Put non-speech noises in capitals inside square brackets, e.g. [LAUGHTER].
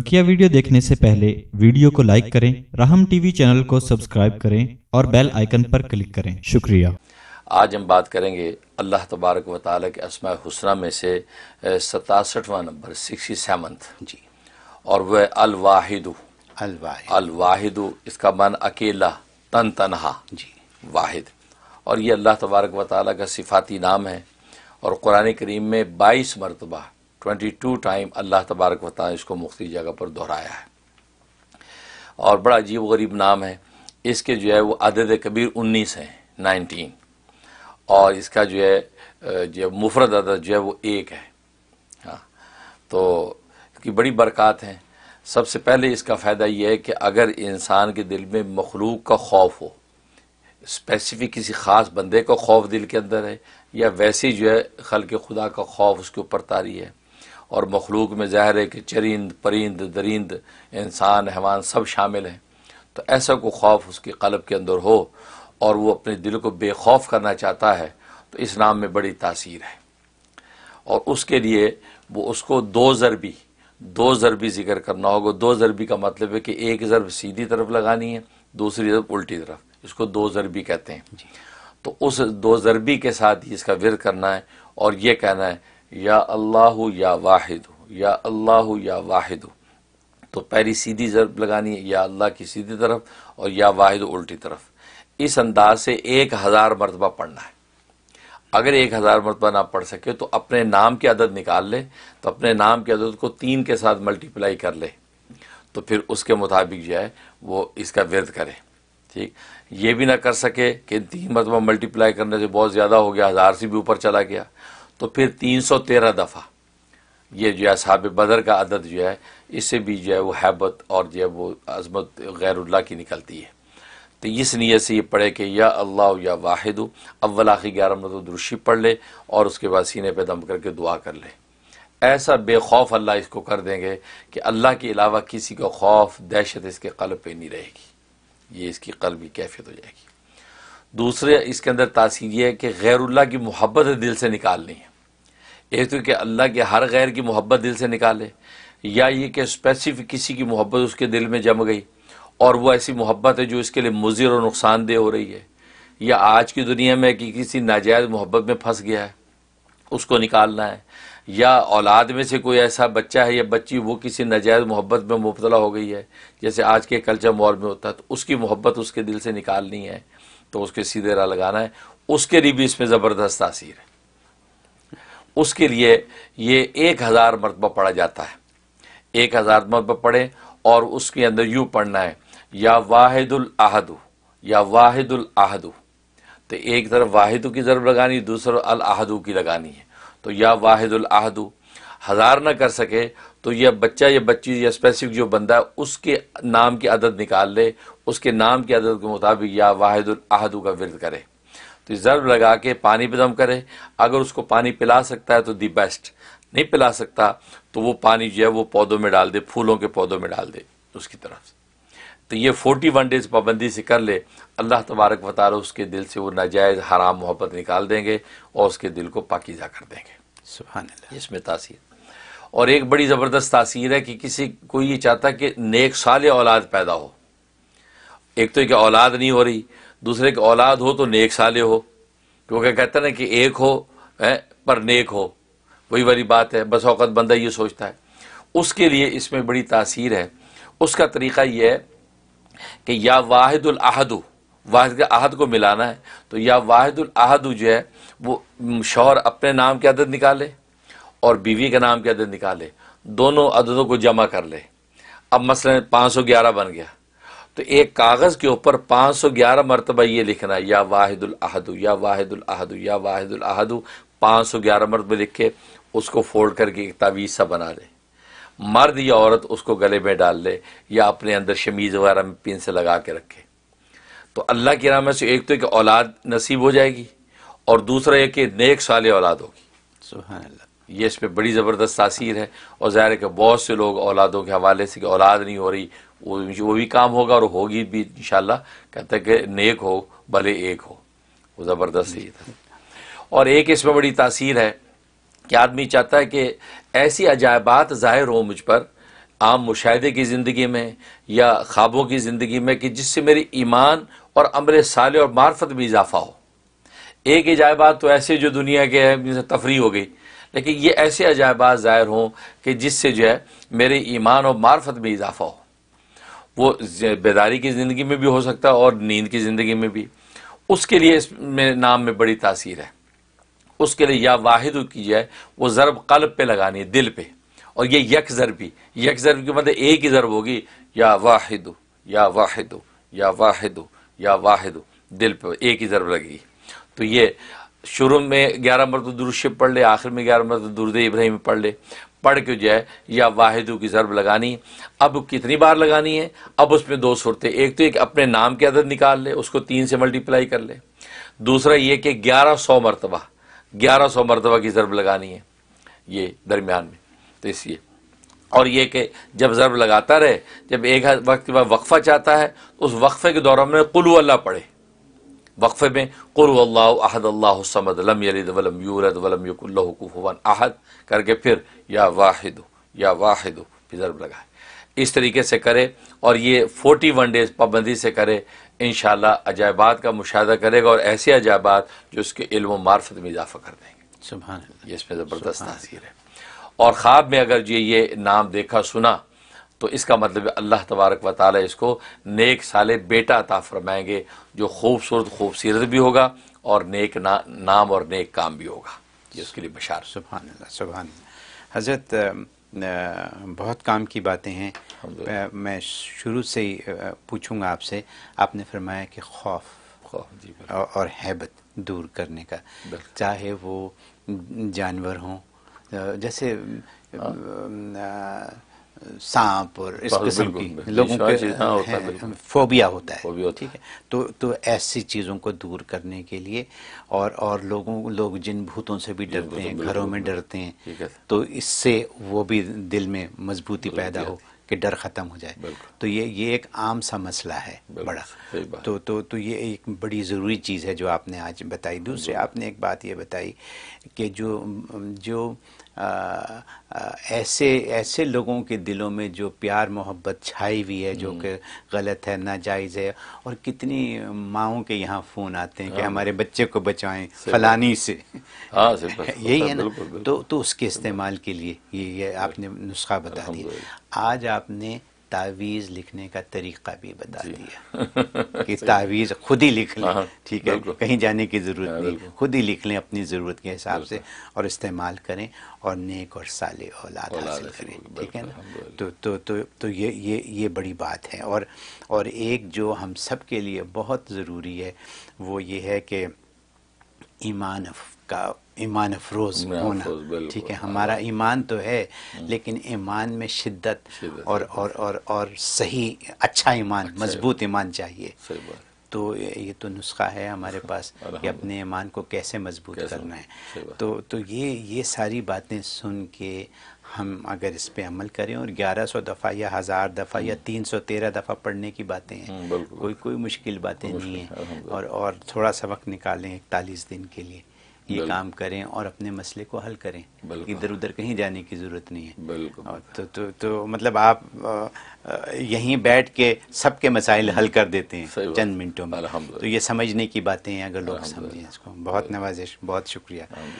बकिया वीडियो देखने से पहले वीडियो को लाइक करें राहम टीवी चैनल को सब्सक्राइब करें और बेल आइकन पर क्लिक करें शुक्रिया आज हम बात करेंगे अल्लाह तबारक व के असमा हुसना में से सतासठवा नंबर सिक्सटी सेवन जी और वह अलवाहिद अलवाहिदु इसका मन अकेला तन तनहा जी वाहिद और ये अल्लाह तबारक व ताली का सिफाती नाम है और कुरान करीम में बाईस मरतबा ट्वेंटी टू टाइम अल्लाह तबारक वता इसको मुख्ती जगह पर दोहराया है और बड़ा अजीब गरीब नाम है इसके जो है वो अदद कबीर उन्नीस हैं नाइनटीन और इसका जो है जो मुफरत अदद जो है वो एक है हाँ तो इसकी बड़ी बरक़ात है सबसे पहले इसका फ़ायदा यह है कि अगर इंसान के दिल में मखलूक का खौफ हो स्पेसिफिक किसी ख़ास बंदे का खौफ दिल के अंदर है या वैसे जो है खल के खुदा का खौफ उसके ऊपर तारी है और मखलूक में ज़ाहिर है कि चरिंद परिंद दरिंद इंसान हैवान सब शामिल हैं तो ऐसा को खौफ उसके कलब के अंदर हो और वो अपने दिल को बेखौफ करना चाहता है तो इस नाम में बड़ी तासीर है और उसके लिए वो उसको दो ज़रबी दो ज़रबी ज़िक्र करना होगा दो ज़रबी का मतलब है कि एक ज़रब सीधी तरफ लगानी है दूसरी तरफ उल्टी तरफ इसको दो ज़रबी कहते हैं तो उस दो ज़रबी के साथ ही इसका विर करना है और ये कहना है या अल्लाह या वाहिद या अल्लाह या वाहिद तो पहली सीधी ज़रब लगानी है या अल्लाह की सीधी तरफ और या वाहिद उल्टी तरफ इस अंदाज से एक हज़ार मरतबा पढ़ना है अगर एक हज़ार मरतबा ना पढ़ सके तो अपने नाम की अदद निकाल ले तो अपने नाम की अदद को तीन के साथ मल्टीप्लाई कर ले तो फिर उसके मुताबिक जो है वो इसका विरद करें ठीक ये भी ना कर सके कि तीन मरतबा मल्टीप्लाई करने से बहुत ज़्यादा हो गया हज़ार से भी ऊपर चला गया तो फिर तीन सौ तेरह दफ़ा ये जो है साहब बदर का अदद जो है इससे भी जो है वो हैबत और जो है वो अजमत गैरुल्ला की निकलती है तो इस नीयत से ये पढ़े कि या अल्लाह या वाहिद अव्वल आखिर ग्यारह मिनट तो दुरुशी पढ़ ले और उसके बाद सीने पर दम करके दुआ कर ले ऐसा बेखौफ अल्लाह इसको कर देंगे कि अल्लाह के अलावा किसी का खौफ दहशत इसके कल्ब पर नहीं रहेगी ये इसकी कल भी कैफियत हो जाएगी दूसरे इसके अंदर तासीर यह है कि गैरुल्ला की मोहब्बत दिल से निकालनी है एक तो कि अल्लाह के हर गैर की मोहब्बत दिल से निकाले या ये कि स्पेसिफिक किसी की मोहब्बत उसके दिल में जम गई और वो ऐसी मोहब्बत है जो इसके लिए मुजिर और नुकसानदेह हो रही है या आज की दुनिया में कि किसी नाजायज़ मोहब्बत में फंस गया है उसको निकालना है या औलाद में से कोई ऐसा बच्चा है या बच्ची वो किसी नाजायज़ मोहब्बत में मुबतला हो गई है जैसे आज के कल्चर मॉल में होता है तो उसकी मोहब्बत उसके दिल से निकालनी है तो उसके सीधे राह लगाना है उसके लिए भी इसमें ज़बरदस्त तासीर है उसके लिए ये एक हज़ार मरतबा पढ़ा जाता है एक हज़ार मरतबा पढ़ें और उसके अंदर यूँ पढ़ना है या वाहिदुल आहदु या वाहिदुल आहदु तो एक तरफ वाहिदु की ज़रब लगानी दूसरी अल आहदु की लगानी है तो या वाहिदुल आहदु हज़ार ना कर सके तो यह बच्चा या बच्ची या स्पेसिफिक जो बंदा है उसके नाम की आदत निकाल ले उसके नाम की आदत के मुताबिक या वाहिदुल आहदु का विरद करे तो ज़र्ब लगा के पानी पे दम करे अगर उसको पानी पिला सकता है तो दी बेस्ट नहीं पिला सकता तो वो पानी जो है वो पौधों में डाल दे फूलों के पौधों में डाल दे उसकी तरफ से तो ये फोर्टी वन डेज पाबंदी से कर ले अल्लाह तबारक वाल उसके दिल से वो नाजायज़ हराम मोहब्बत निकाल देंगे और उसके दिल को पाकिज़ा कर देंगे सुबह इसमें तासीर और एक बड़ी ज़बरदस्त तासीर है कि किसी को ये चाहता कि नेक साल औलाद पैदा हो एक तो एक औलाद नहीं हो रही दूसरे की औलाद हो तो नेक साले हो क्योंकि कहते ना कि एक हो है पर नेक हो वही वाली बात है बस औकत बंदा ये सोचता है उसके लिए इसमें बड़ी तासीर है उसका तरीका यह है कि या वाहिदुलहदु वाहिद के अहद को मिलाना है तो या वाहिदुलहदु जो है वो शोहर अपने नाम की अदद निकाले और बीवी के नाम की अदद निकाले दोनों अददों को जमा कर ले अब मसलन पाँच सौ ग्यारह बन गया तो एक कागज़ के ऊपर पाँच सौ ग्यारह मरतबा ये लिखना या वाहिदुल अहदु या वाहिदुल अहदु या वाहिदुल अहदु पाँच सौ ग्यारह मरतबा लिख के उसको फोल्ड करके एक तावीज़ सा बना ले मर्द या औरत उसको गले में डाल ले या अपने अंदर शमीज़ वगैरह में पिन से लगा के रखे तो अल्लाह के नाम से एक तो एक औलाद नसीब हो जाएगी और दूसरा एक नेक साल औलाद होगी ये इस पर बड़ी ज़बरदस्त तासीर है और ज़ाहिर है कि बहुत से लोग औलादों के हवाले से कि औलाद नहीं हो रही वो वो भी काम होगा और होगी भी इंशाल्लाह कहते हैं कि नेक हो भले एक हो वो ज़बरदस्त ही था तो। और एक इसमें बड़ी तासीर है कि आदमी चाहता है कि ऐसी अजायबात ज़ाहिर हो मुझ पर आम मुशाहे की ज़िंदगी में या ख्वाबों की ज़िंदगी में कि जिससे मेरे ईमान और अमर साले और मार्फत में इजाफा हो एक अजायबात तो ऐसे जो दुनिया के है जिनसे तफरी हो गई लेकिन ये ऐसे अजायबात ज़ाहिर हों कि जिससे जो है मेरे ईमान और मार्फत में इजाफा हो वो बेदारी की ज़िंदगी में भी हो सकता है और नींद की ज़िंदगी में भी उसके लिए इसमें नाम में बड़ी तासीर है उसके लिए या वाहिद की जाए वो ज़रब कल्ब पे लगानी है दिल पे और ये यक ज़रबी यक ज़रब की मतलब एक ही ज़रब होगी या वाहिद या वाहिद या वाहिद या वाहिद दिल पे एक ही ज़रब लगेगी तो ये शुरू में ग्यारह मरत दुरुश पढ़ ले आखिर में ग्यारह मरत दुरुद इब्राहिम पढ़ ले पढ़ के जो है या वाहिदू की ज़रब लगानी है अब कितनी बार लगानी है अब उसमें दो सुरते एक तो एक अपने नाम के अदद निकाल ले उसको तीन से मल्टीप्लाई कर ले दूसरा ये कि ग्यारह सौ मरतबा ग्यारह सौ मरतबा की ज़रब लगानी है ये दरमियान में तो इसलिए और ये कि जब ज़रब लगाता रहे जब एक वक्त के बाद वक्फ़ा चाहता है तो उस वक्फ़े के दौरान में कुलू अल्लाह पढ़े वक्फे में कुरल्लाहदल्लासमद लम यलिद वलम यूरद वलम यकुल्लकुफ़न करके फिर या वाहिद या वाहिद फिर लगाए इस तरीके से करे और ये फोर्टी वन डेज पाबंदी से करे इन अजायबात का मुशाह करेगा और ऐसे अजायबात जो उसके इल्म मार्फत में इजाफा कर देंगे ये इसमें ज़बरदस्त तासीर है और ख़्वाब में अगर ये ये नाम देखा सुना तो इसका मतलब अल्लाह तबारक व ताली इसको नेक साले बेटा अता फरमाएंगे जो खूबसूरत खूबसूरत भी होगा और नेक ना, नाम और नेक काम भी होगा ये उसके लिए बशार सुबहान सुबहान हज़रत बहुत काम की बातें हैं मैं शुरू से ही पूछूंगा आपसे आपने फरमाया कि खौफ खौफ और हैबत दूर करने का चाहे वो जानवर हों जैसे हाँ। सांप और इस किस्म की लोगों के हाँ, फोबिया होता है फोबिया ठीक है तो तो ऐसी चीज़ों को दूर करने के लिए और और लोगों लोग जिन भूतों से भी डरते हैं घरों में डरते हैं तो इससे वो भी दिल में मजबूती पैदा हो कि डर ख़त्म हो जाए तो ये ये एक आम सा मसला है बड़ा तो तो तो ये एक बड़ी ज़रूरी चीज़ है जो आपने आज बताई दूसरे आपने एक बात ये बताई कि जो जो ऐसे ऐसे लोगों के दिलों में जो प्यार मोहब्बत छाई हुई है जो हम्म। कि गलत है नाजायज़ है और कितनी माओ के यहाँ फ़ोन आते हैं कि हाँ। हमारे बच्चे को बचाएं फलानी से हाँ, [LAUGHS] यही है ना तो तो उसके इस्तेमाल के लिए ये ये आपने नुस्खा बता दिया आज आपने तावीज़ लिखने का तरीका भी बता दिया [LAUGHS] कि तावीज़ खुद ही लिख लें हाँ, ठीक है कहीं जाने की ज़रूरत हाँ, नहीं खुद ही लिख लें अपनी ज़रूरत के हिसाब से और इस्तेमाल करें और नेक और साले औलाद हासिल करें ठीक है ना तो तो तो तो ये ये ये बड़ी बात है और और एक जो हम सब के लिए बहुत ज़रूरी है वो ये है कि ईमान का ईमान अफरोज होना ठीक है हाँ। हमारा ईमान तो है हम्म। लेकिन ईमान में शिद्दत, और, और और और सही अच्छा ईमान अच्छा मजबूत ईमान चाहिए तो ये तो नुस्खा है हमारे [LAUGHS] पास कि अपने ईमान को कैसे मजबूत करना है तो तो ये ये सारी बातें सुन के हम अगर इस पे अमल करें और 1100 दफ़ा या हज़ार दफ़ा या 313 हम्म। दफ़ा पढ़ने की बातें हैं हम्म, कोई कोई मुश्किल बातें नहीं है और और थोड़ा सा वक्त निकालें इकतालीस दिन के लिए ये काम करें और अपने मसले को हल करें इधर उधर कहीं जाने की ज़रूरत नहीं है बिल्कुल तो, तो, तो मतलब आप यहीं बैठ के सबके मसाइल हल कर देते हैं चंद मिनटों में तो ये समझने की बातें हैं अगर लोग समझें इसको बहुत नवाजिश बहुत शुक्रिया